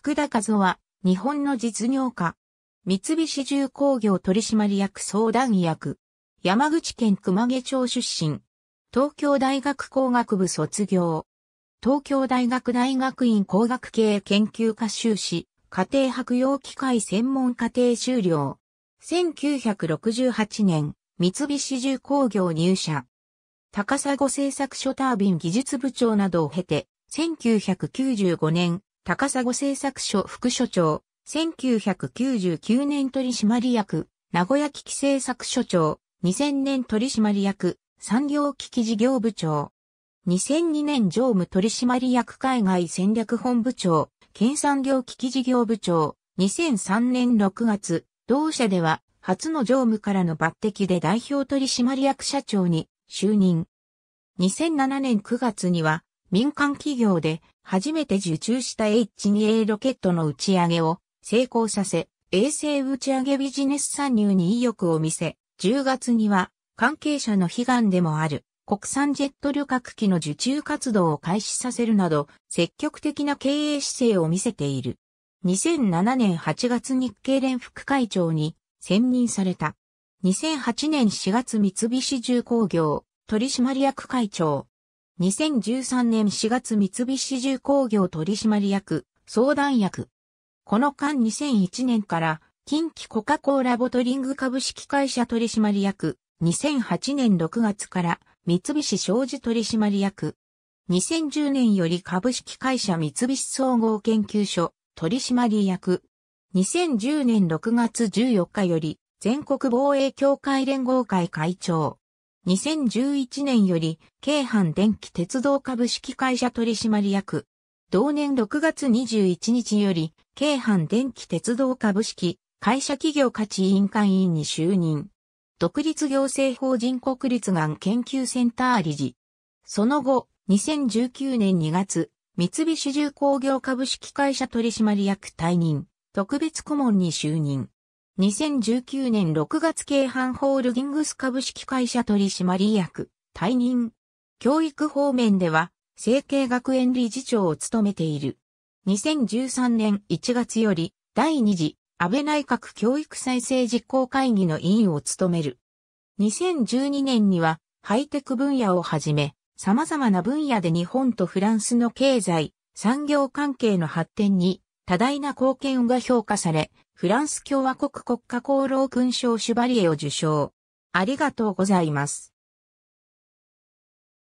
佃和夫は、日本の実業家。三菱重工業取締役相談役。山口県熊毛町出身。東京大学工学部卒業。東京大学大学院工学系研究科修士、家庭博用機械専門課程修了。1968年、三菱重工業入社。高砂製作所タービン技術部長などを経て、1995年、高砂製作所副所長、1999年取締役、名古屋機器製作所長、2000年取締役、産業機器事業部長。2002年常務取締役海外戦略本部長、県産業機器事業部長。2003年6月、同社では初の常務からの抜擢で代表取締役社長に就任。2007年9月には民間企業で初めて受注した H2A ロケットの打ち上げを成功させ、衛星打ち上げビジネス参入に意欲を見せ、10月には関係者の悲願でもある国産ジェット旅客機の受注活動を開始させるなど積極的な経営姿勢を見せている。2007年8月日経連副会長に選任された。2008年4月三菱重工業取締役会長2013年4月三菱重工業取締役、相談役。この間2001年から、近畿コカ・コーラボトリング株式会社取締役、2008年6月から、三菱商事取締役。2010年より株式会社三菱総合研究所取締役。2010年6月14日より全国防衛協会連合会会長。2011年より、京阪電気鉄道株式会社取締役。同年6月21日より、京阪電気鉄道株式会社企業価値委員会員に就任。独立行政法人国立がん研究センター理事。その後、2019年2月、三菱重工業株式会社取締役退任、特別顧問に就任。2019年6月京阪ホールディングス株式会社取締役、退任。教育方面では、成形学園理事長を務めている。2013年1月より、第2次、安倍内閣教育再生実行会議の委員を務める。2012年には、ハイテク分野をはじめ、様々な分野で日本とフランスの経済、産業関係の発展に多大な貢献が評価され、フランス共和国国家功労勲章シュバリエを受章。ありがとうございます。